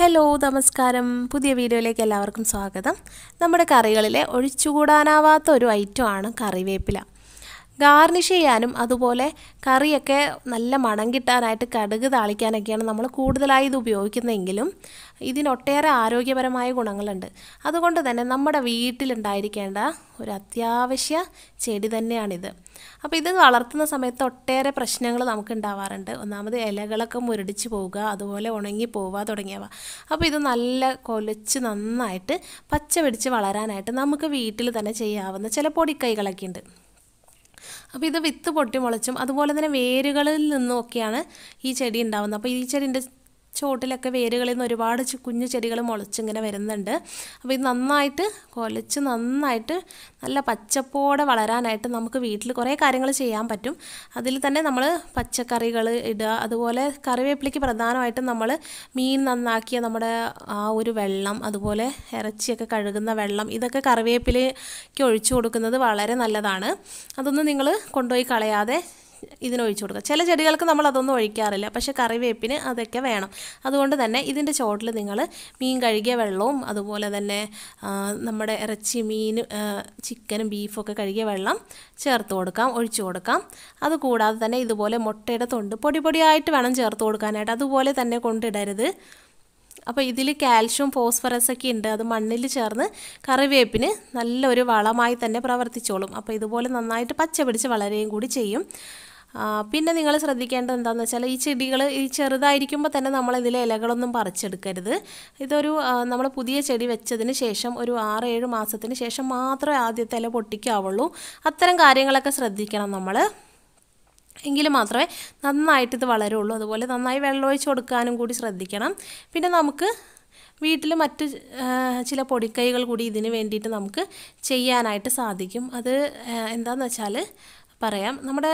hello നമസ്കാരം പുതിയ വീഡിയോയിലേക്ക് എല്ലാവർക്കും സ്വാഗതം നമ്മുടെ കറികളിലെ ഒഴിച്ചുകൂടാനാവാത്ത ഒരു ഐറ്റമാണ് കറിവേപ്പില ഗാർണിഷ് ചെയ്യാനും അതുപോലെ കറിയൊക്കെ നല്ല മണം കിട്ടാനായിട്ട് കടുക് താളിക്കാനൊക്കെയാണ് നമ്മൾ കൂടുതലായി ഇത് ഉപയോഗിക്കുന്നതെങ്കിലും ഇതിനൊട്ടേറെ ആരോഗ്യപരമായ ഗുണങ്ങളുണ്ട് അതുകൊണ്ട് തന്നെ നമ്മുടെ വീട്ടിലുണ്ടായിരിക്കേണ്ട ഒരു അത്യാവശ്യ ചെടി തന്നെയാണിത് അപ്പോൾ ഇത് വളർത്തുന്ന സമയത്ത് ഒട്ടേറെ പ്രശ്നങ്ങൾ നമുക്ക് ഉണ്ടാവാറുണ്ട് ഒന്നാമത് ഇലകളൊക്കെ മുരടിച്ച് പോവുക അതുപോലെ ഉണങ്ങി പോവുക തുടങ്ങിയവ അപ്പോൾ ഇത് നല്ല കൊലച്ച് നന്നായിട്ട് പച്ച പിടിച്ച് വളരാനായിട്ട് നമുക്ക് വീട്ടിൽ തന്നെ ചെയ്യാവുന്ന ചില പൊടിക്കൈകളൊക്കെ ഉണ്ട് അപ്പോൾ ഇത് വിത്ത് പൊട്ടി മുളച്ചും അതുപോലെ തന്നെ വേരുകളിൽ നിന്നും ഒക്കെയാണ് ഈ ചെടി ഉണ്ടാകുന്നത് അപ്പോൾ ഈ ചെടിൻ്റെ ചുവട്ടിലൊക്കെ വേരുകളിൽ നിന്ന് ഒരുപാട് കുഞ്ഞു ചെടികൾ മുളച്ചിങ്ങനെ വരുന്നുണ്ട് അപ്പോൾ ഇത് നന്നായിട്ട് കൊലച്ച് നന്നായിട്ട് നല്ല പച്ചപ്പോടെ വളരാനായിട്ട് നമുക്ക് വീട്ടിൽ കുറേ കാര്യങ്ങൾ ചെയ്യാൻ പറ്റും അതിൽ തന്നെ നമ്മൾ പച്ചക്കറികൾ ഇടുക അതുപോലെ കറിവേപ്പിലയ്ക്ക് പ്രധാനമായിട്ടും നമ്മൾ മീൻ നന്നാക്കിയ നമ്മുടെ ആ ഒരു വെള്ളം അതുപോലെ ഇറച്ചിയൊക്കെ കഴുകുന്ന വെള്ളം ഇതൊക്കെ കറിവേപ്പിലയ്ക്ക് ഒഴിച്ചു കൊടുക്കുന്നത് വളരെ നല്ലതാണ് അതൊന്നും നിങ്ങൾ കൊണ്ടുപോയി കളയാതെ ഇതിനൊഴിച്ചു കൊടുക്കുക ചില ചെടികൾക്ക് നമ്മൾ അതൊന്നും ഒഴിക്കാറില്ല പക്ഷേ കറിവേപ്പിന് അതൊക്കെ വേണം അതുകൊണ്ട് തന്നെ ഇതിൻ്റെ ചോട്ടിൽ നിങ്ങൾ മീൻ കഴുകിയ വെള്ളവും അതുപോലെ തന്നെ നമ്മുടെ ഇറച്ചി മീൻ ചിക്കനും ബീഫൊക്കെ കഴുകിയ വെള്ളം ചേർത്ത് കൊടുക്കാം ഒഴിച്ചു കൊടുക്കാം അതുകൂടാതെ തന്നെ ഇതുപോലെ മുട്ടയുടെ തൊണ്ട് പൊടി പൊടിയായിട്ട് വേണം ചേർത്ത് കൊടുക്കാനായിട്ട് അതുപോലെ തന്നെ കൊണ്ടിടരുത് അപ്പോൾ ഇതിൽ കാൽഷ്യം ഫോസ്ഫറസ് ഒക്കെ ഉണ്ട് അത് മണ്ണിൽ ചേർന്ന് കറിവേപ്പിന് നല്ലൊരു വളമായി തന്നെ പ്രവർത്തിച്ചോളും അപ്പോൾ ഇതുപോലെ നന്നായിട്ട് പച്ച പിടിച്ച് വളരുകയും കൂടി ചെയ്യും പിന്നെ നിങ്ങൾ ശ്രദ്ധിക്കേണ്ടത് എന്താണെന്ന് വെച്ചാൽ ഈ ചെടികൾ ഈ ചെറുതായിരിക്കുമ്പോൾ തന്നെ നമ്മൾ ഇതിലെ ഇലകളൊന്നും പറിച്ചെടുക്കരുത് ഇതൊരു നമ്മൾ പുതിയ ചെടി വെച്ചതിന് ശേഷം ഒരു ആറ് ഏഴ് മാസത്തിന് ശേഷം മാത്രമേ ആദ്യത്തെ ഇല പൊട്ടിക്കാവുള്ളൂ അത്തരം കാര്യങ്ങളൊക്കെ ശ്രദ്ധിക്കണം നമ്മൾ എങ്കിൽ മാത്രമേ നന്നായിട്ട് ഇത് വളരുള്ളൂ അതുപോലെ നന്നായി വെള്ളമൊഴിച്ച് കൊടുക്കാനും കൂടി ശ്രദ്ധിക്കണം പിന്നെ നമുക്ക് വീട്ടിൽ മറ്റ് ചില പൊടിക്കൈകൾ കൂടി ഇതിന് വേണ്ടിയിട്ട് നമുക്ക് ചെയ്യാനായിട്ട് സാധിക്കും അത് എന്താണെന്ന് വെച്ചാൽ പറയാം നമ്മുടെ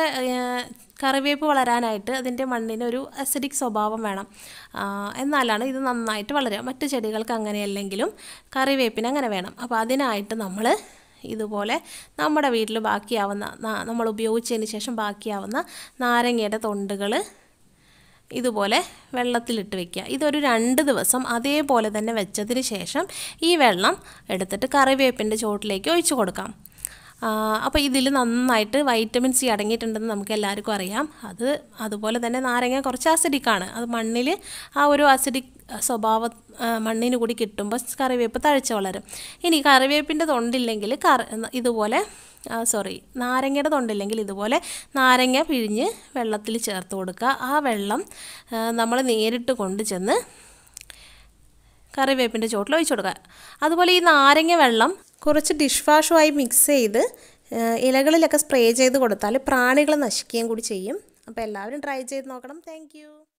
കറിവേപ്പ് വളരാനായിട്ട് അതിൻ്റെ മണ്ണിനൊരു അസിഡിക് സ്വഭാവം വേണം എന്നാലാണ് ഇത് നന്നായിട്ട് വളരുക മറ്റു ചെടികൾക്ക് അങ്ങനെയല്ലെങ്കിലും കറിവേപ്പിന് അങ്ങനെ വേണം അപ്പോൾ അതിനായിട്ട് നമ്മൾ ഇതുപോലെ നമ്മുടെ വീട്ടിൽ ബാക്കിയാവുന്ന നമ്മൾ ഉപയോഗിച്ചതിന് ശേഷം ബാക്കിയാവുന്ന നാരങ്ങയുടെ തൊണ്ടുകൾ ഇതുപോലെ വെള്ളത്തിലിട്ട് വെക്കുക ഇതൊരു രണ്ട് ദിവസം അതേപോലെ തന്നെ വെച്ചതിന് ശേഷം ഈ വെള്ളം എടുത്തിട്ട് കറിവേപ്പിൻ്റെ ചുവട്ടിലേക്ക് ഒഴിച്ചു കൊടുക്കാം അപ്പോൾ ഇതിൽ നന്നായിട്ട് വൈറ്റമിൻ സി അടങ്ങിയിട്ടുണ്ടെന്ന് നമുക്ക് എല്ലാവർക്കും അറിയാം അത് അതുപോലെ തന്നെ നാരങ്ങ കുറച്ച് ആണ് അത് മണ്ണിൽ ആ ഒരു അസിഡിക് സ്വഭാവ മണ്ണിന് കൂടി കിട്ടുമ്പോൾ കറിവേപ്പ് തഴച്ച് വളരും ഇനി കറിവേപ്പിൻ്റെ തൊണ്ടില്ലെങ്കിൽ കറ ഇതുപോലെ സോറി നാരങ്ങയുടെ തൊണ്ടില്ലെങ്കിൽ ഇതുപോലെ നാരങ്ങ പിഴിഞ്ഞ് വെള്ളത്തിൽ ചേർത്ത് കൊടുക്കുക ആ വെള്ളം നമ്മൾ നേരിട്ട് കൊണ്ട് ചെന്ന് കറിവേപ്പിൻ്റെ ചോട്ടിൽ ഒഴിച്ചു കൊടുക്കുക അതുപോലെ ഈ നാരങ്ങ വെള്ളം കുറച്ച് ഡിഷ് വാഷുമായി മിക്സ് ചെയ്ത് ഇലകളിലൊക്കെ സ്പ്രേ ചെയ്ത് കൊടുത്താൽ പ്രാണികൾ നശിക്കുകയും കൂടി ചെയ്യും അപ്പോൾ എല്ലാവരും ട്രൈ ചെയ്ത് നോക്കണം താങ്ക്